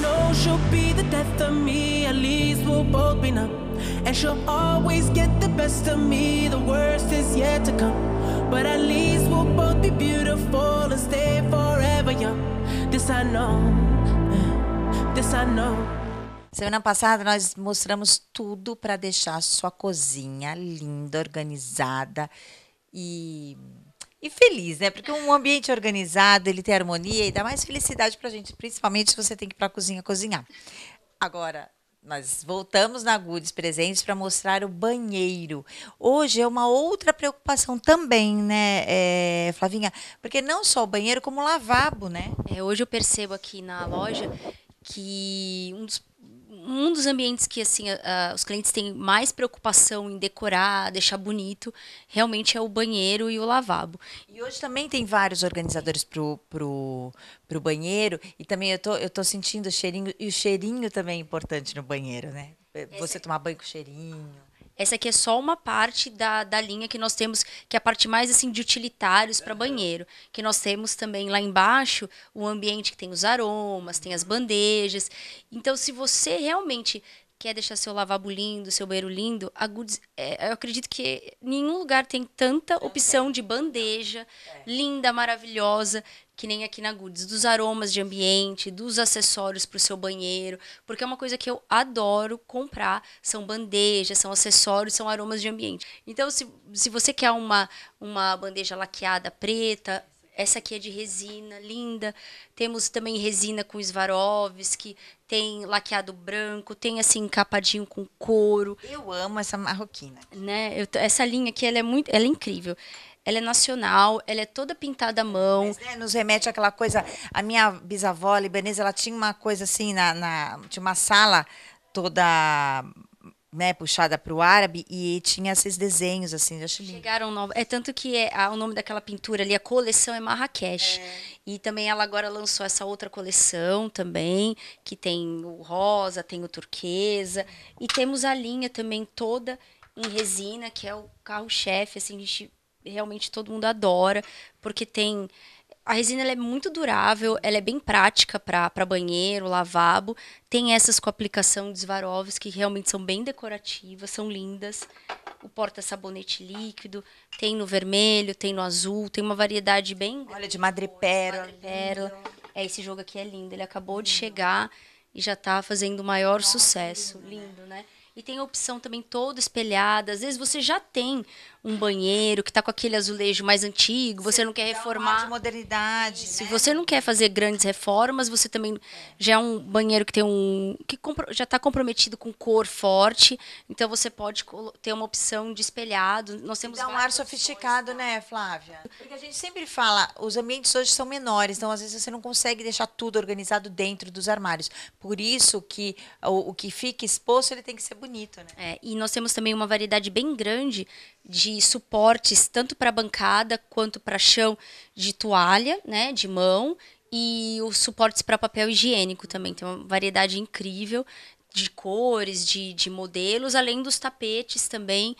know she'll be the death of me. At least we'll both be numb. And she'll always get the best of me. The worst is yet to come. But at least we'll both be beautiful and stay forever young. This I know. This I know. Semana passada nós mostramos tudo para deixar sua cozinha linda, organizada e e feliz, né? Porque um ambiente organizado, ele tem harmonia e dá mais felicidade pra gente, principalmente se você tem que ir pra cozinha cozinhar. Agora, nós voltamos na Goods Presentes para mostrar o banheiro. Hoje é uma outra preocupação também, né, é, Flavinha? Porque não só o banheiro, como o lavabo, né? É, hoje eu percebo aqui na loja que um dos um dos ambientes que assim os clientes têm mais preocupação em decorar, deixar bonito, realmente é o banheiro e o lavabo. E hoje também tem vários organizadores pro, pro, pro banheiro e também eu tô, eu tô sentindo o cheirinho e o cheirinho também é importante no banheiro, né? É, você Esse... É tomar banho com cheirinho. Essa aqui é só uma parte da, da linha que nós temos, que é a parte mais assim de utilitários para banheiro. Que nós temos também lá embaixo o ambiente que tem os aromas, tem as bandejas. Então, se você realmente quer deixar seu lavabo lindo, seu banheiro lindo, a Goods, é, eu acredito que nenhum lugar tem tanta opção de bandeja é. linda, maravilhosa, que nem aqui na Goods, dos aromas de ambiente, dos acessórios para o seu banheiro, porque é uma coisa que eu adoro comprar, são bandejas, são acessórios, são aromas de ambiente. Então, se, se você quer uma, uma bandeja laqueada preta, essa aqui é de resina, linda. Temos também resina com Swarovski, tem laqueado branco, tem assim encapadinho com couro. Eu amo essa marroquina. Né? Eu, essa linha aqui ela é muito, ela é incrível ela é nacional, ela é toda pintada à mão. Mas, né, nos remete àquela coisa. A minha bisavó libanesa, ela tinha uma coisa assim, na, na tinha uma sala toda né, puxada para o árabe e tinha esses desenhos assim, acho Chegaram novos. É tanto que é, a, o nome daquela pintura ali, a coleção é Marrakech. É. E também ela agora lançou essa outra coleção também, que tem o rosa, tem o turquesa e temos a linha também toda em resina, que é o carro-chefe, assim, a gente realmente todo mundo adora, porque tem a resina é muito durável, ela é bem prática para banheiro, lavabo. Tem essas com aplicação de Swarovski que realmente são bem decorativas, são lindas. O porta-sabonete líquido, tem no vermelho, tem no azul, tem uma variedade bem. Olha, de madrepérola. Madrepérola. É, esse jogo aqui é lindo, ele acabou lindo. de chegar e já está fazendo o maior Nossa, sucesso. Lindo, né? lindo, né? E tem a opção também toda espelhada. Às vezes você já tem um banheiro que está com aquele azulejo mais antigo, você, você não quer reformar. De modernidade. Se né? você não quer fazer grandes reformas, você também já é um banheiro que tem um que já está comprometido com cor forte, então você pode ter uma opção de espelhado. Nós temos dá um ar sofisticado, opções, tá? né, Flávia? Porque a gente sempre fala, os ambientes hoje são menores, então às vezes você não consegue deixar tudo organizado dentro dos armários. Por isso que o, o que fica exposto ele tem que ser bonito bonito, né? É, e nós temos também uma variedade bem grande de suportes, tanto para bancada quanto para chão, de toalha, né, de mão, e os suportes para papel higiênico também. Tem uma variedade incrível de cores, de, de modelos, além dos tapetes também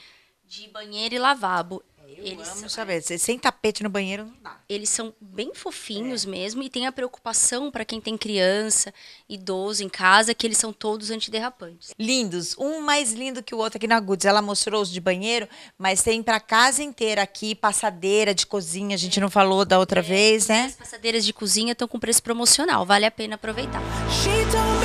de banheiro e lavabo eles amo são... saber. Sem tapete no banheiro não dá. Eles são bem fofinhos é. mesmo e tem a preocupação para quem tem criança, idoso em casa, que eles são todos antiderrapantes. Lindos. Um mais lindo que o outro aqui na Goods. Ela mostrou os de banheiro, mas tem para casa inteira aqui, passadeira de cozinha. A gente não falou da outra é. vez, né? As passadeiras de cozinha estão com preço promocional. Vale a pena aproveitar. She